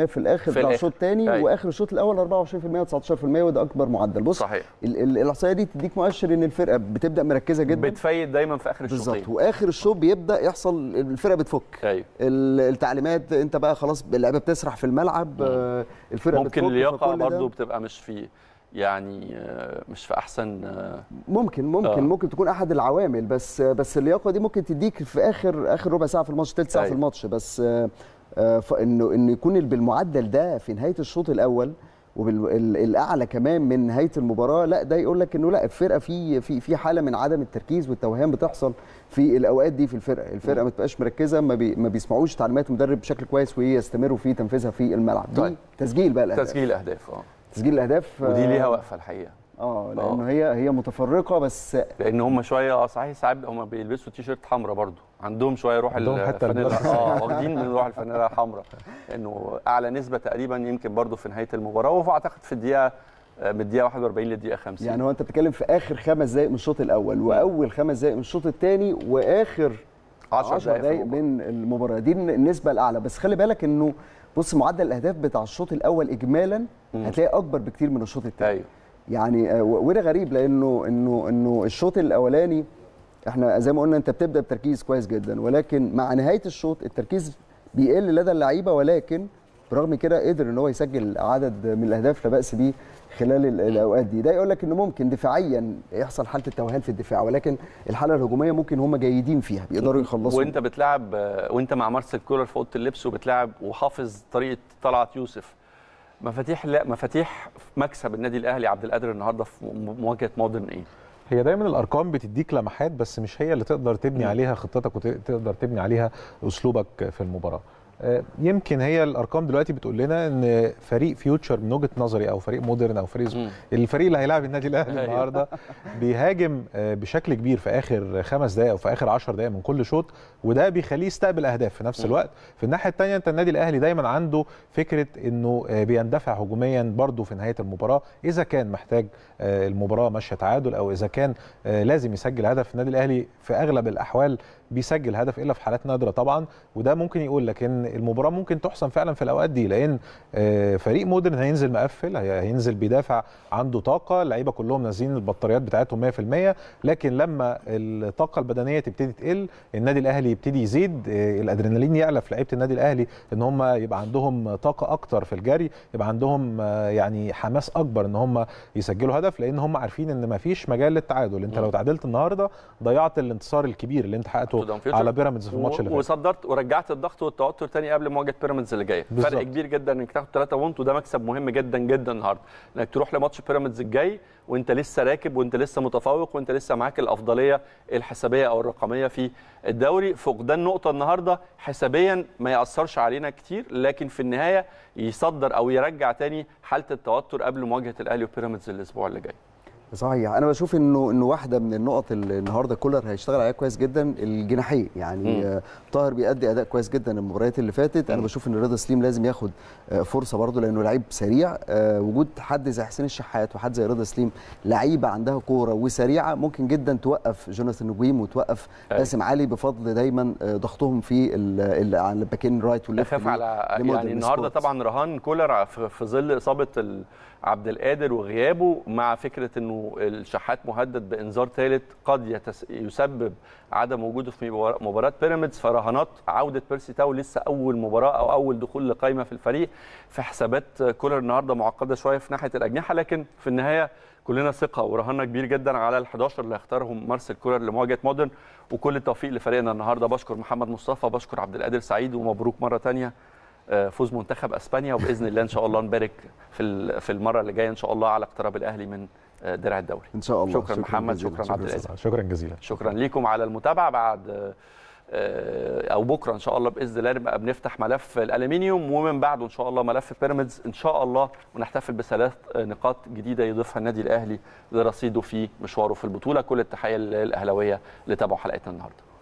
في الاخر في بتاع الشوط الثاني أيوة. واخر الشوط الاول 24% و19% وده اكبر معدل بص صحيح الاحصائيه دي تديك مؤشر ان الفرقه بتبدا مركزه جدا بتفيد دايما في اخر الشوط بالظبط واخر الشوط بيبدا يحصل الفرقه بتفك أيوة. التعليمات انت بقى خلاص اللعيبه بتسرح في الملعب آه الفرقه ممكن اللياقه برضه بتبقى مش فيه يعني آه، مش في احسن آه، ممكن ممكن آه. ممكن تكون احد العوامل بس بس اللياقه دي ممكن تديك في اخر اخر ربع ساعه في الماتش ثلث ساعه أي. في أيوة. الماتش بس آه، انه انه يكون بالمعدل ده في نهايه الشوط الاول والاعلى كمان من نهايه المباراه لا ده يقول لك انه لا الفرقه في في في حاله من عدم التركيز والتوهان بتحصل في الاوقات دي في الفرقه، الفرقه ما بتبقاش مركزه ما, بي ما بيسمعوش تعليمات المدرب بشكل كويس ويستمروا في تنفيذها في الملعب، دي طيب. تسجيل بقى الاهداف تسجيل اهداف اه تسجيل الاهداف ودي ليها آه، وقفه الحقيقه اه, آه. لانه هي هي متفرقه بس لان هم شويه اه صحيح ساعات هم بيلبسوا تي شيرت حمراء برضو عندهم شويه روح الفانيلا اه واخدين من روح الفانيلا الحمراء لانه اعلى نسبه تقريبا يمكن برضو في نهايه المباراه واعتقد في الدقيقه آه، من الدقيقه 41 للدقيقه 50 يعني هو انت بتتكلم في اخر خمس دقائق من الشوط الاول واول خمس دقائق من الشوط الثاني واخر 10 دقائق من المباراه دي النسبه الاعلى بس خلي بالك انه بص معدل الاهداف بتاع الشوط الاول اجمالا هتلاقي اكبر بكتير من الشوط الثاني ايوه يعني آه، وده غريب لانه انه انه الشوط الاولاني احنا زي ما قلنا انت بتبدا بتركيز كويس جدا ولكن مع نهايه الشوط التركيز بيقل لدى اللعيبه ولكن برغم كده قدر ان هو يسجل عدد من الاهداف لا باس بيه خلال الاوقات دي ده يقول لك انه ممكن دفاعيا يحصل حاله التوهان في الدفاع ولكن الحاله الهجوميه ممكن هم جيدين فيها بيقدروا يخلصوا وانت بتلعب وانت مع مارسيل كولر في اوضه اللبس وبتلعب وحافظ طريقه طلعت يوسف مفاتيح لا مفاتيح مكسب النادي الاهلي عبد القادر النهارده في مواجهه مودرن ايه هي دايما الارقام بتديك لمحات بس مش هي اللي تقدر تبني عليها خطتك وتقدر تبني عليها اسلوبك في المباراه آه، يمكن هي الارقام دلوقتي بتقول لنا ان فريق فيوتشر من وجهه نظري او فريق مودرن او فريق الفريق اللي هيلاعب النادي الاهلي أيوه. النهارده بيهاجم آه، بشكل كبير في اخر خمس دقائق او في اخر 10 دقائق من كل شوط وده بيخليه يستقبل اهداف في نفس الوقت في الناحيه الثانيه انت النادي الاهلي دايما عنده فكره انه آه، بيندفع هجوميا برده في نهايه المباراه اذا كان محتاج المباراه ماشيه تعادل او اذا كان لازم يسجل هدف النادي الاهلي في اغلب الاحوال بيسجل هدف الا في حالات نادره طبعا وده ممكن يقول لك ان المباراه ممكن تحسم فعلا في الاوقات دي لان آه، فريق مودرن هينزل مقفل هينزل بيدافع عنده طاقه اللعيبه كلهم نازلين البطاريات بتاعتهم 100% لكن لما الطاقه البدنيه تبتدي تقل النادي الاهلي يبتدي يزيد آه، الادرينالين يعلى في لعيبه النادي الاهلي ان هم يبقى عندهم طاقه اكتر في الجري يبقى عندهم آه، يعني حماس اكبر ان هم يسجلوا هدف لان هم عارفين ان ما فيش مجال للتعادل انت لو تعادلت النهارده ضيعت الانتصار الكبير اللي انت حققته ضغطه على بيراميدز في الماتش اللي فات وصدرت ورجعت الضغط والتوتر تاني قبل مواجهه بيراميدز اللي جايه فرق كبير جدا انك تاخد 3 بونت وده مكسب مهم جدا جدا النهارده انك تروح لماتش بيراميدز الجاي وانت لسه راكب وانت لسه متفوق وانت لسه معاك الافضليه الحسابيه او الرقميه في الدوري فقدان نقطه النهارده حسابيا ما ياثرش علينا كتير لكن في النهايه يصدر او يرجع تاني حاله التوتر قبل مواجهه الاهلي وبيراميدز الاسبوع اللي جاي صحيح انا بشوف انه انه واحده من النقط اللي النهارده كولر هيشتغل عليها كويس جدا الجناحيه يعني آه طاهر بيأدي اداء كويس جدا المباريات اللي فاتت انا بشوف ان رضا سليم لازم ياخد آه، فرصه برده لانه لعيب سريع آه، وجود حد زي حسين الشحات وحد زي رضا سليم لعيبه عندها كوره وسريعه ممكن جدا توقف جوناثان نجويم وتوقف باسم أيوة. علي بفضل دايما آه، ضغطهم في على الباكين رايت والليفت اخاف على يعني النهارده طبعا رهان كولر في ظل اصابه عبد القادر وغيابه مع فكره انه الشحات مهدد بانذار ثالث قد يتس... يسبب عدم وجوده في مباراه بيراميدز فرهانات عوده بيرسي تاو لسه اول مباراه او اول دخول لقائمه في الفريق في حسابات كولر النهارده معقده شويه في ناحيه الاجنحه لكن في النهايه كلنا ثقه ورهاننا كبير جدا على ال11 اللي اختارهم مارسيل كولر لمواجهه مودرن وكل التوفيق لفريقنا النهارده بشكر محمد مصطفى بشكر عبد القادر سعيد ومبروك مره ثانيه آه، فوز منتخب اسبانيا وباذن الله ان شاء الله نبارك في في المره اللي جايه ان شاء الله على اقتراب الاهلي من آه، درع الدوري ان شاء الله شكرا, شكرا محمد جزيلا. شكرا, عبد العزيز شكرا جزيلا شكرا لكم على المتابعه بعد آه، او بكره ان شاء الله باذن الله نبقى بنفتح ملف الالومنيوم ومن بعده ان شاء الله ملف بيراميدز ان شاء الله ونحتفل بثلاث نقاط جديده يضيفها النادي الاهلي لرصيده في مشواره في البطوله كل التحيه للاهلاويه اللي تابعوا حلقتنا النهارده